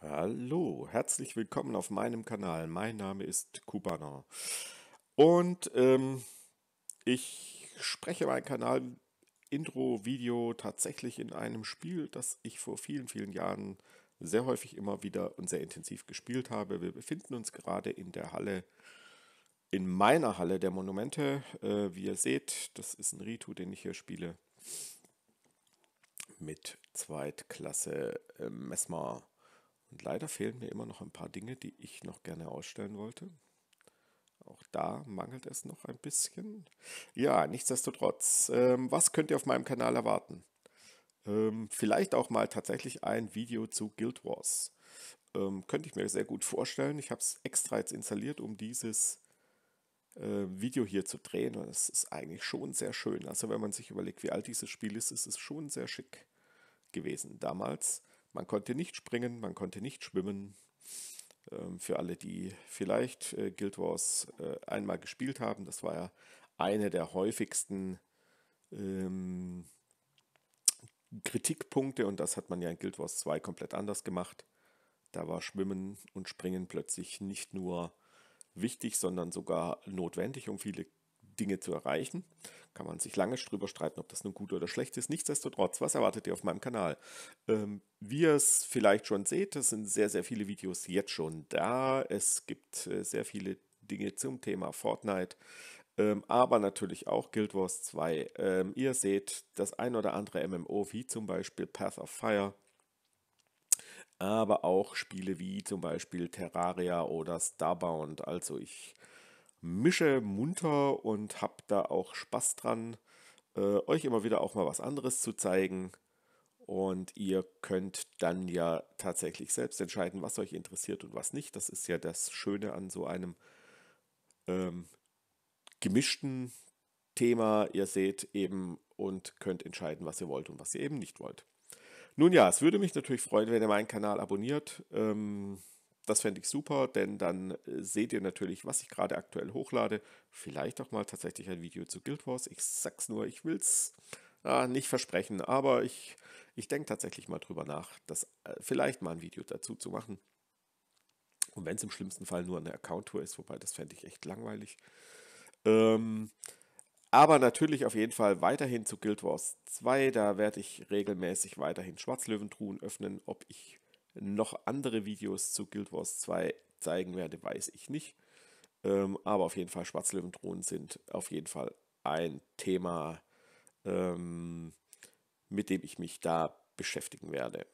Hallo, herzlich willkommen auf meinem Kanal. Mein Name ist Kubaner. Und ähm, ich spreche meinen Kanal Intro Video tatsächlich in einem Spiel, das ich vor vielen, vielen Jahren sehr häufig immer wieder und sehr intensiv gespielt habe. Wir befinden uns gerade in der Halle, in meiner Halle der Monumente. Äh, wie ihr seht, das ist ein Ritu, den ich hier spiele. Mit Zweitklasse äh, Mesmer. Und leider fehlen mir immer noch ein paar Dinge, die ich noch gerne ausstellen wollte. Auch da mangelt es noch ein bisschen. Ja, nichtsdestotrotz, ähm, was könnt ihr auf meinem Kanal erwarten? Ähm, vielleicht auch mal tatsächlich ein Video zu Guild Wars. Ähm, könnte ich mir sehr gut vorstellen. Ich habe es extra jetzt installiert, um dieses äh, Video hier zu drehen. Und es ist eigentlich schon sehr schön. Also wenn man sich überlegt, wie alt dieses Spiel ist, ist es schon sehr schick gewesen damals. Man konnte nicht springen, man konnte nicht schwimmen. Ähm, für alle, die vielleicht äh, Guild Wars äh, einmal gespielt haben, das war ja eine der häufigsten ähm, Kritikpunkte und das hat man ja in Guild Wars 2 komplett anders gemacht. Da war Schwimmen und Springen plötzlich nicht nur wichtig, sondern sogar notwendig, um viele Dinge zu erreichen. Kann man sich lange drüber streiten, ob das nun gut oder schlecht ist. Nichtsdestotrotz, was erwartet ihr auf meinem Kanal? Ähm, wie ihr es vielleicht schon seht, es sind sehr, sehr viele Videos jetzt schon da. Es gibt äh, sehr viele Dinge zum Thema Fortnite, ähm, aber natürlich auch Guild Wars 2. Ähm, ihr seht das ein oder andere MMO, wie zum Beispiel Path of Fire aber auch Spiele wie zum Beispiel Terraria oder Starbound. Also ich mische munter und habe da auch Spaß dran, äh, euch immer wieder auch mal was anderes zu zeigen. Und ihr könnt dann ja tatsächlich selbst entscheiden, was euch interessiert und was nicht. Das ist ja das Schöne an so einem ähm, gemischten Thema. Ihr seht eben und könnt entscheiden, was ihr wollt und was ihr eben nicht wollt. Nun ja, es würde mich natürlich freuen, wenn ihr meinen Kanal abonniert. Ähm, das fände ich super, denn dann äh, seht ihr natürlich, was ich gerade aktuell hochlade. Vielleicht auch mal tatsächlich ein Video zu Guild Wars. Ich sag's nur, ich will's ah, nicht versprechen, aber ich, ich denke tatsächlich mal drüber nach, das äh, vielleicht mal ein Video dazu zu machen. Und wenn es im schlimmsten Fall nur eine Account-Tour ist, wobei das fände ich echt langweilig. Ähm, aber natürlich auf jeden Fall weiterhin zu Guild Wars 2. Da werde ich regelmäßig weiterhin Schwarzlöwentruhen öffnen, ob ich noch andere Videos zu Guild Wars 2 zeigen werde, weiß ich nicht. Ähm, aber auf jeden Fall, Schwarzlöwendrohnen sind auf jeden Fall ein Thema, ähm, mit dem ich mich da beschäftigen werde.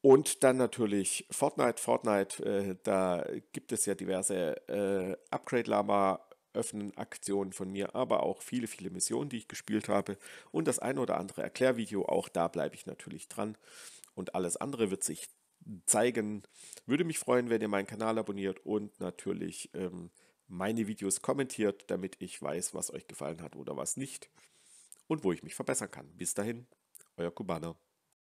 Und dann natürlich Fortnite. Fortnite, äh, da gibt es ja diverse äh, Upgrade-Lama öffnen Aktionen von mir, aber auch viele, viele Missionen, die ich gespielt habe und das ein oder andere Erklärvideo. Auch da bleibe ich natürlich dran und alles andere wird sich zeigen. Würde mich freuen, wenn ihr meinen Kanal abonniert und natürlich ähm, meine Videos kommentiert, damit ich weiß, was euch gefallen hat oder was nicht und wo ich mich verbessern kann. Bis dahin, euer Kubaner.